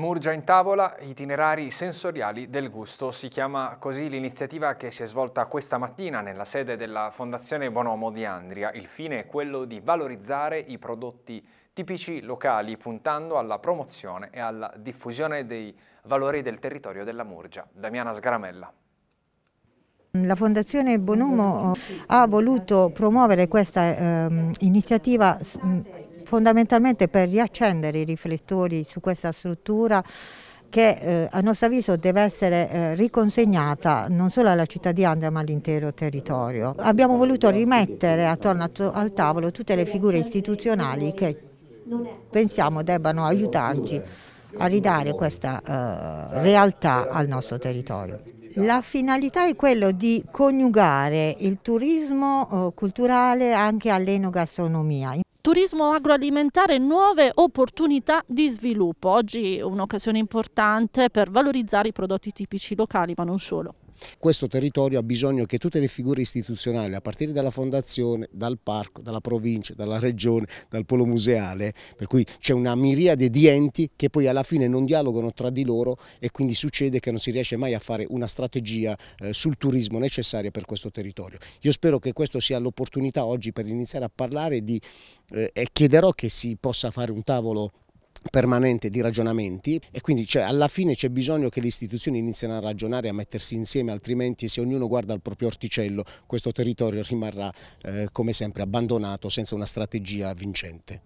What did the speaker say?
Murgia in tavola, itinerari sensoriali del gusto, si chiama così l'iniziativa che si è svolta questa mattina nella sede della Fondazione Bonomo di Andria. Il fine è quello di valorizzare i prodotti tipici locali puntando alla promozione e alla diffusione dei valori del territorio della Murgia. Damiana Sgramella. La Fondazione Bonomo ha voluto promuovere questa eh, iniziativa fondamentalmente per riaccendere i riflettori su questa struttura che eh, a nostro avviso deve essere eh, riconsegnata non solo alla città di Andria ma all'intero territorio. Abbiamo voluto rimettere attorno al tavolo tutte le figure istituzionali che pensiamo debbano aiutarci a ridare questa eh, realtà al nostro territorio. La finalità è quella di coniugare il turismo eh, culturale anche all'enogastronomia turismo agroalimentare nuove opportunità di sviluppo. Oggi un'occasione importante per valorizzare i prodotti tipici locali, ma non solo. Questo territorio ha bisogno che tutte le figure istituzionali, a partire dalla fondazione, dal parco, dalla provincia, dalla regione, dal polo museale, per cui c'è una miriade di enti che poi alla fine non dialogano tra di loro e quindi succede che non si riesce mai a fare una strategia eh, sul turismo necessaria per questo territorio. Io spero che questa sia l'opportunità oggi per iniziare a parlare di, eh, e chiederò che si possa fare un tavolo permanente di ragionamenti e quindi cioè, alla fine c'è bisogno che le istituzioni inizino a ragionare, a mettersi insieme, altrimenti se ognuno guarda al proprio orticello questo territorio rimarrà eh, come sempre abbandonato senza una strategia vincente.